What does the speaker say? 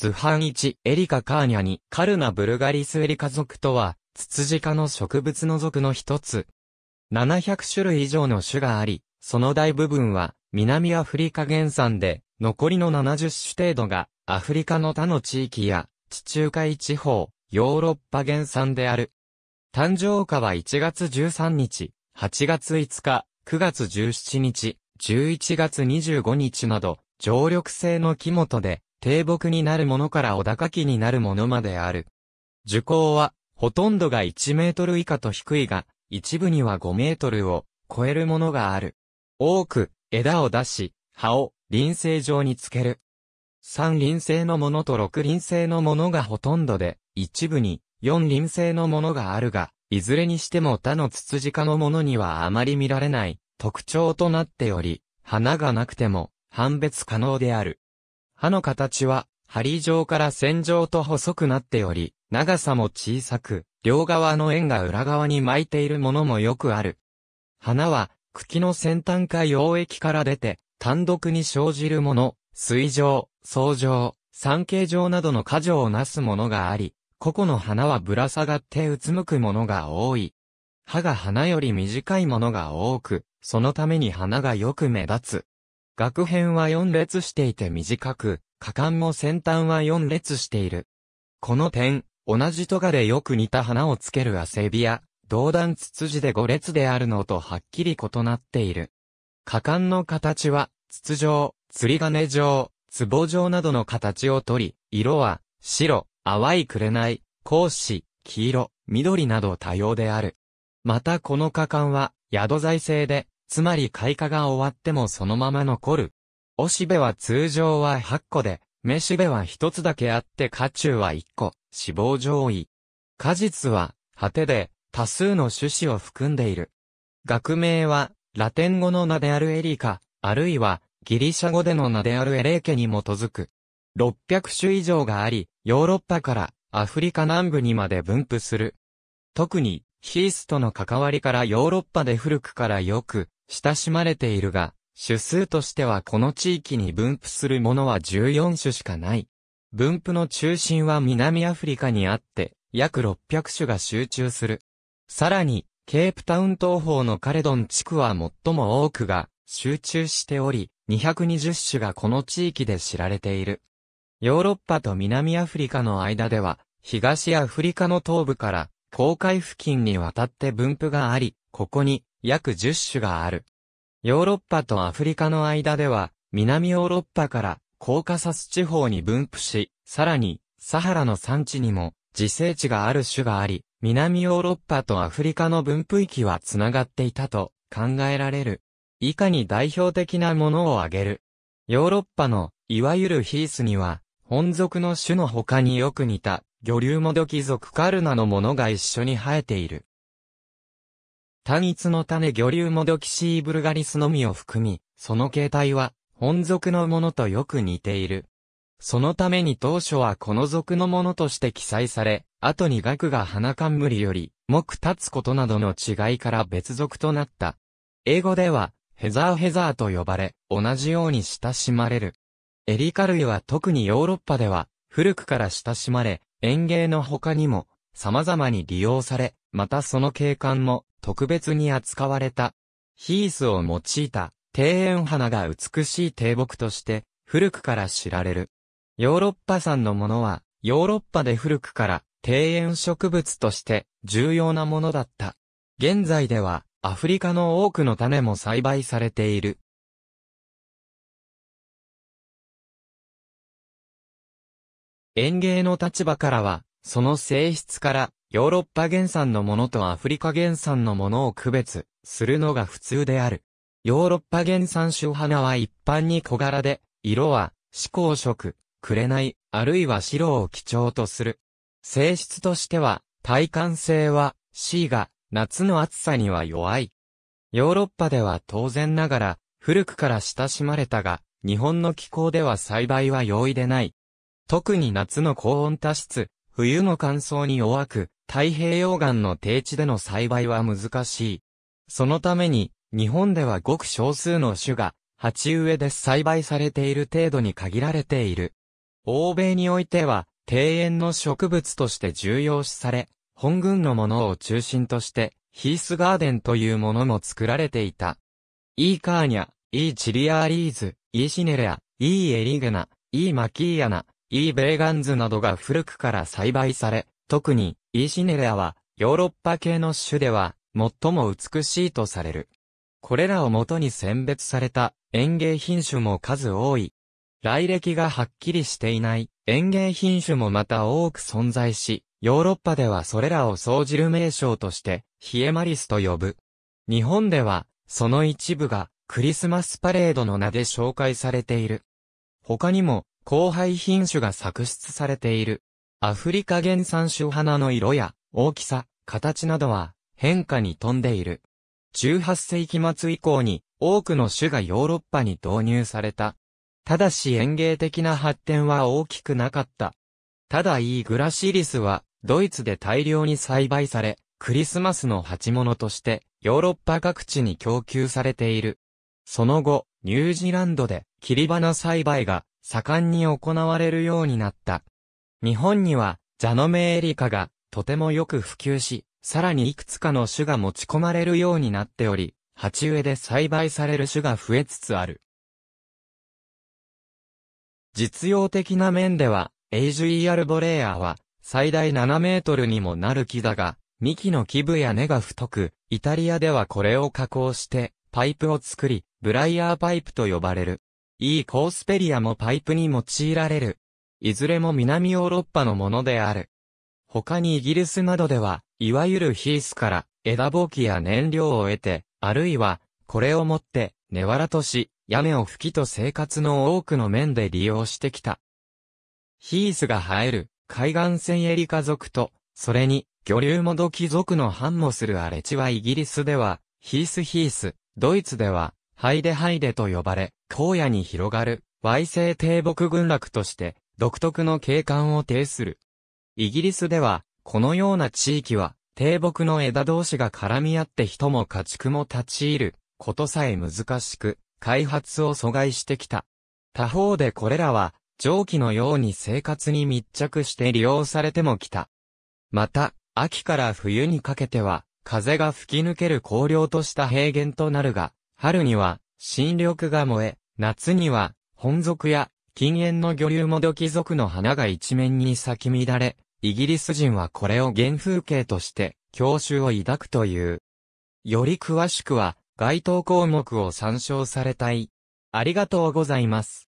図ハン1、エリカ・カーニャに、カルナ・ブルガリス・エリカ属とは、ツツジ科の植物の属の一つ。700種類以上の種があり、その大部分は、南アフリカ原産で、残りの70種程度が、アフリカの他の地域や、地中海地方、ヨーロッパ原産である。誕生花は1月13日、8月5日、9月17日、11月25日など、常緑性の木元で、低木になるものから小高木になるものまである。樹高は、ほとんどが1メートル以下と低いが、一部には5メートルを超えるものがある。多く、枝を出し、葉を輪生状につける。三輪生のものと六輪生のものがほとんどで、一部に四輪生のものがあるが、いずれにしても他のツツジ科のものにはあまり見られない特徴となっており、花がなくても判別可能である。歯の形は、針状から線状と細くなっており、長さも小さく、両側の円が裏側に巻いているものもよくある。花は、茎の先端か溶液から出て、単独に生じるもの、水状、層状、三形状などの過剰をなすものがあり、個々の花はぶら下がってうつむくものが多い。葉が花より短いものが多く、そのために花がよく目立つ。学編は4列していて短く、果敢も先端は4列している。この点、同じトガでよく似た花をつけるアセビや、同段ツツジで5列であるのとはっきり異なっている。果敢の形は、筒状、釣り金状、壺状などの形をとり、色は、白、淡い紅、格子、黄色、緑など多様である。またこの果敢は、宿材製で、つまり開花が終わってもそのまま残る。おしべは通常は8個で、めしべは1つだけあって花中は1個、死亡上位。果実は、果てで、多数の種子を含んでいる。学名は、ラテン語の名であるエリカ、あるいは、ギリシャ語での名であるエレーケに基づく。600種以上があり、ヨーロッパからアフリカ南部にまで分布する。特に、ヒースとの関わりからヨーロッパで古くからよく親しまれているが、種数としてはこの地域に分布するものは14種しかない。分布の中心は南アフリカにあって、約600種が集中する。さらに、ケープタウン東方のカレドン地区は最も多くが集中しており、220種がこの地域で知られている。ヨーロッパと南アフリカの間では、東アフリカの東部から、公海付近に渡って分布があり、ここに約10種がある。ヨーロッパとアフリカの間では、南ヨーロッパからコーカサス地方に分布し、さらに、サハラの産地にも自生地がある種があり、南ヨーロッパとアフリカの分布域はつながっていたと考えられる。以下に代表的なものを挙げる。ヨーロッパの、いわゆるヒースには、本属の種の他によく似た、魚流モドキ属カルナのものが一緒に生えている。単一の種魚流モドキシーブルガリスのみを含み、その形態は、本属のものとよく似ている。そのために当初はこの属のものとして記載され、後に額が花冠より、木立つことなどの違いから別属となった。英語では、ヘザーヘザーと呼ばれ、同じように親しまれる。エリカ類は特にヨーロッパでは、古くから親しまれ、園芸の他にも、様々に利用され、またその景観も、特別に扱われた。ヒースを用いた庭園花が美しい低木として古くから知られる。ヨーロッパ産のものはヨーロッパで古くから庭園植物として重要なものだった。現在ではアフリカの多くの種も栽培されている。園芸の立場からは、その性質からヨーロッパ原産のものとアフリカ原産のものを区別するのが普通である。ヨーロッパ原産種花は一般に小柄で、色は、紫光色、紅、あるいは白を基調とする。性質としては、体感性は C が、夏の暑さには弱い。ヨーロッパでは当然ながら、古くから親しまれたが、日本の気候では栽培は容易でない。特に夏の高温多湿、冬の乾燥に弱く、太平洋岸の低地での栽培は難しい。そのために、日本ではごく少数の種が、鉢植えで栽培されている程度に限られている。欧米においては、庭園の植物として重要視され、本軍のものを中心として、ヒースガーデンというものも作られていた。イーカーニャ、イーチリアーリーズ、イーシネレア、イーエリグナ、イーマキーアナ、イーベーガンズなどが古くから栽培され、特に、イーシネラは、ヨーロッパ系の種では、最も美しいとされる。これらをもとに選別された園芸品種も数多い。来歴がはっきりしていない園芸品種もまた多く存在し、ヨーロッパではそれらを総じる名称として、ヒエマリスと呼ぶ。日本では、その一部が、クリスマスパレードの名で紹介されている。他にも、後輩品種が作出されている。アフリカ原産種花の色や大きさ、形などは変化に富んでいる。18世紀末以降に多くの種がヨーロッパに導入された。ただし園芸的な発展は大きくなかった。ただいいグラシリスはドイツで大量に栽培され、クリスマスの鉢物としてヨーロッパ各地に供給されている。その後、ニュージーランドで切り花栽培が盛んに行われるようになった。日本には、ジャノメエリカが、とてもよく普及し、さらにいくつかの種が持ち込まれるようになっており、鉢植えで栽培される種が増えつつある。実用的な面では、エイジュイアルボレーアは、最大7メートルにもなる木だが、幹の基部や根が太く、イタリアではこれを加工して、パイプを作り、ブライヤーパイプと呼ばれる。E コースペリアもパイプに用いられる、いずれも南ヨーロッパのものである。他にイギリスなどでは、いわゆるヒースから枝ぼきや燃料を得て、あるいは、これをもって、根らとし、屋根を吹きと生活の多くの面で利用してきた。ヒースが生える、海岸線エリカ族と、それに、魚流もどき族の繁茂する荒れ地はイギリスでは、ヒースヒース、ドイツでは、ハイデハイデと呼ばれ、荒野に広がる、矮性低木群落として、独特の景観を呈する。イギリスでは、このような地域は、低木の枝同士が絡み合って人も家畜も立ち入る、ことさえ難しく、開発を阻害してきた。他方でこれらは、蒸気のように生活に密着して利用されてもきた。また、秋から冬にかけては、風が吹き抜ける荒涼とした平原となるが、春には、新緑が燃え、夏には、本属や禁煙の魚流もど貴族の花が一面に咲き乱れ、イギリス人はこれを原風景として、教習を抱くという。より詳しくは、該当項目を参照されたい。ありがとうございます。